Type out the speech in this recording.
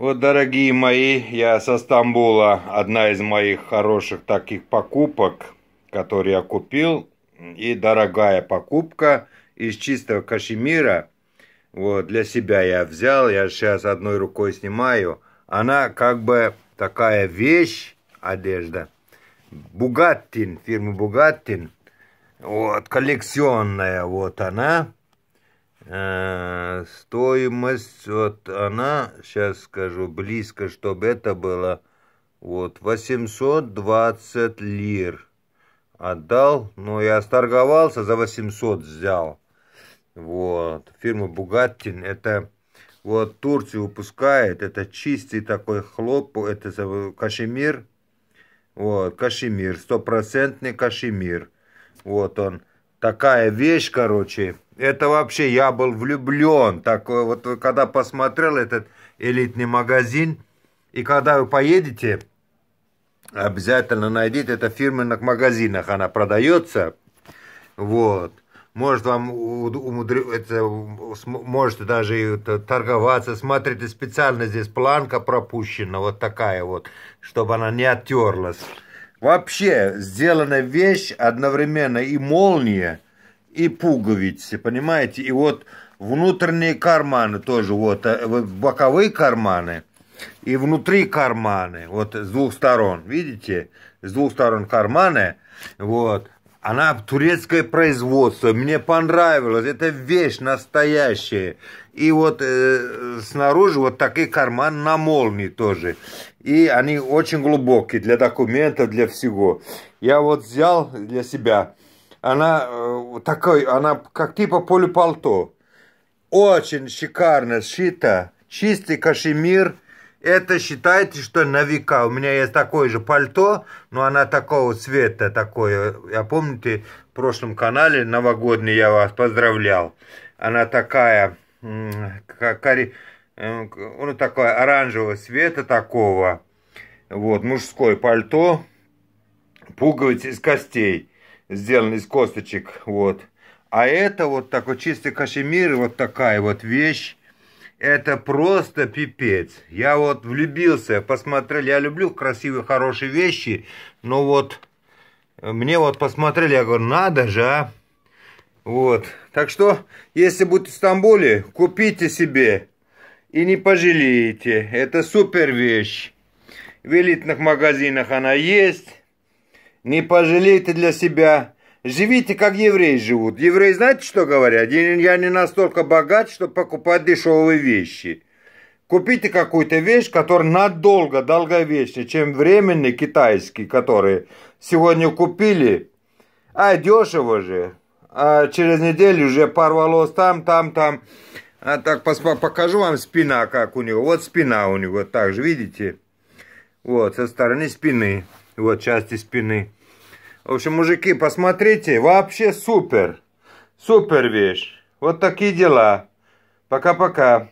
Вот, дорогие мои, я со Стамбула. Одна из моих хороших таких покупок, которые я купил. И дорогая покупка из чистого кашемира. Вот, для себя я взял. Я сейчас одной рукой снимаю. Она как бы такая вещь, одежда. Бугаттин, фирмы Бугаттин. Вот, коллекционная вот она. Э, стоимость, вот она, сейчас скажу, близко, чтобы это было, вот, 820 лир отдал, но я сторговался, за 800 взял. Вот, фирма Бугаттин, это вот Турция выпускает, это чистый такой хлоп, это кашемир, вот, кашемир, стопроцентный кашемир, вот он такая вещь, короче. Это вообще, я был влюблен. Так вот, когда посмотрел этот элитный магазин, и когда вы поедете, обязательно найдите, это в фирменных магазинах она продается. Вот. Может, вам умудрю, можете даже торговаться. Смотрите, специально здесь планка пропущена, вот такая вот, чтобы она не оттерлась. Вообще сделана вещь одновременно и молния, и пуговицы, понимаете? И вот внутренние карманы тоже, вот, э, боковые карманы и внутри карманы, вот с двух сторон, видите? С двух сторон карманы, вот. Она турецкое производство, мне понравилось, это вещь настоящая. И вот э, снаружи вот такой карман на молнии тоже. И они очень глубокие для документов, для всего. Я вот взял для себя. Она э, такой, она как типа полюпальто. Очень шикарно сшита. Чистый кашемир – это считайте, что на века. У меня есть такое же пальто, но она такого цвета, такое. Я помните, в прошлом канале новогодний я вас поздравлял. Она такая, как, э, ну, такое оранжевого цвета такого. Вот, мужское пальто. Пуговицы из костей. Сделаны из косточек, вот. А это вот такой чистый кашемир, вот такая вот вещь. Это просто пипец. Я вот влюбился, посмотрели. Я люблю красивые, хорошие вещи, но вот э, мне вот посмотрели, я говорю, надо же, а. Вот. Так что, если будете в Стамбуле, купите себе и не пожалеете. Это супер вещь. В элитных магазинах она есть. Не пожалейте для себя. Живите, как евреи живут. Евреи знаете, что говорят? Я не настолько богат, чтобы покупать дешевые вещи. Купите какую-то вещь, которая надолго, долговечнее, чем временный китайский, который сегодня купили. А дешево же. А через неделю уже порвалось там, там, там. А так покажу вам спина, как у него. Вот спина у него, так же, видите? Вот, со стороны спины. Вот части спины. В общем, мужики, посмотрите, вообще супер. Супер вещь. Вот такие дела. Пока-пока.